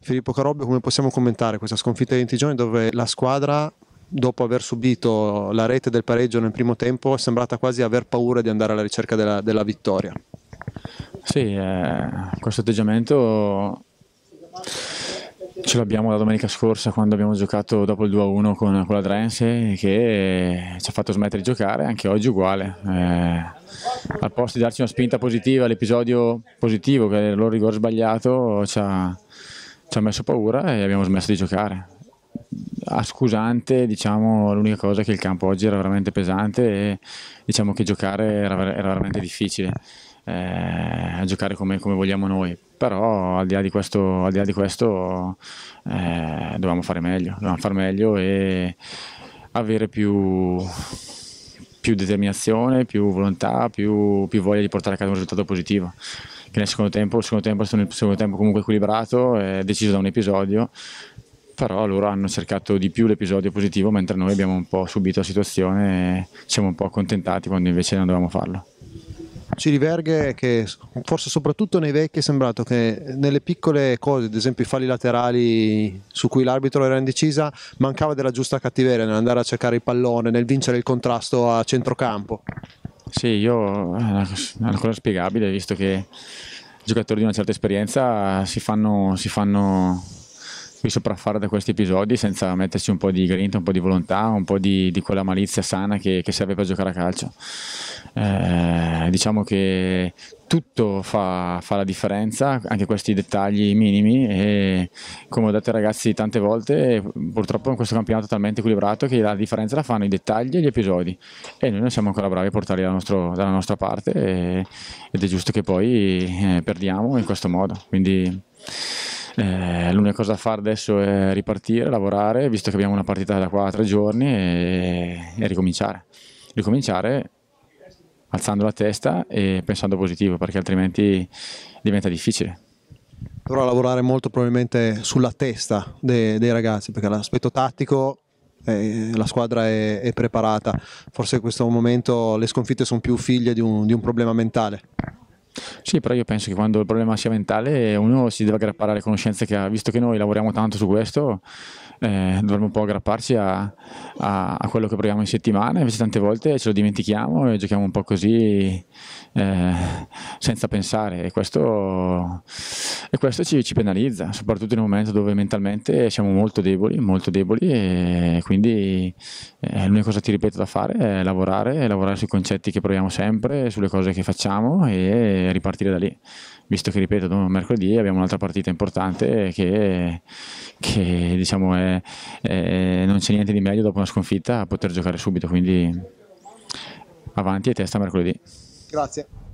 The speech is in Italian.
Filippo Carobbio, come possiamo commentare questa sconfitta di 20 giorni dove la squadra, dopo aver subito la rete del pareggio nel primo tempo, è sembrata quasi aver paura di andare alla ricerca della, della vittoria? Sì, eh, questo atteggiamento ce l'abbiamo la domenica scorsa quando abbiamo giocato dopo il 2-1 con, con la Drense che ci ha fatto smettere di giocare, anche oggi uguale. Eh, al posto di darci una spinta positiva, l'episodio positivo che è il loro rigore sbagliato ci ha ci ha messo paura e abbiamo smesso di giocare. A scusante, diciamo, l'unica cosa è che il campo oggi era veramente pesante e diciamo che giocare era, era veramente difficile. Eh, giocare come, come, vogliamo noi, però al di là di questo, al di là di questo eh, dovevamo fare meglio, dovevamo far meglio e avere più, più determinazione, più volontà, più, più voglia di portare a casa un risultato positivo che nel secondo tempo, il secondo tempo è stato un secondo tempo comunque equilibrato, è deciso da un episodio, però loro hanno cercato di più l'episodio positivo mentre noi abbiamo un po' subito la situazione e siamo un po' accontentati quando invece non dovevamo farlo. Ciriverghe che forse soprattutto nei vecchi è sembrato che nelle piccole cose, ad esempio i falli laterali su cui l'arbitro era indecisa, mancava della giusta cattiveria nell'andare a cercare il pallone, nel vincere il contrasto a centrocampo. Sì, io eh, è una, una cosa spiegabile, visto che giocatori di una certa esperienza si fanno, si fanno di sopraffare da questi episodi senza metterci un po' di grinta, un po' di volontà, un po' di, di quella malizia sana che, che, serve per giocare a calcio. Eh, diciamo che tutto fa, fa, la differenza, anche questi dettagli minimi e come ho detto ai ragazzi tante volte, purtroppo in questo campionato è talmente equilibrato che la differenza la fanno i dettagli e gli episodi e noi non siamo ancora bravi a portarli dalla, nostro, dalla nostra parte e, ed è giusto che poi eh, perdiamo in questo modo. Quindi eh, l'unica cosa da fare adesso è ripartire, lavorare, visto che abbiamo una partita da qua a tre giorni e, e ricominciare. Ricominciare alzando la testa e pensando positivo perché altrimenti diventa difficile. Dovrò lavorare molto probabilmente sulla testa dei, dei ragazzi perché l'aspetto tattico eh, la squadra è, è, preparata, forse in questo momento le sconfitte sono più figlie di un, di un problema mentale. Sì, però io penso che quando il problema sia mentale uno si deve aggrappare alle conoscenze che ha, visto che noi lavoriamo tanto su questo, eh, dovremmo un po' aggrapparci a, a, a, quello che proviamo in settimana, invece tante volte ce lo dimentichiamo e giochiamo un po' così eh, senza pensare e questo e questo ci, ci, penalizza, soprattutto in un momento dove mentalmente siamo molto deboli, molto deboli e quindi eh, l'unica cosa ti ripeto da fare è lavorare, lavorare sui concetti che proviamo sempre, sulle cose che facciamo e ripartire da lì, visto che ripeto mercoledì abbiamo un'altra partita importante che, che diciamo è, è, non c'è niente di meglio dopo una sconfitta a poter giocare subito, quindi avanti e testa mercoledì. Grazie.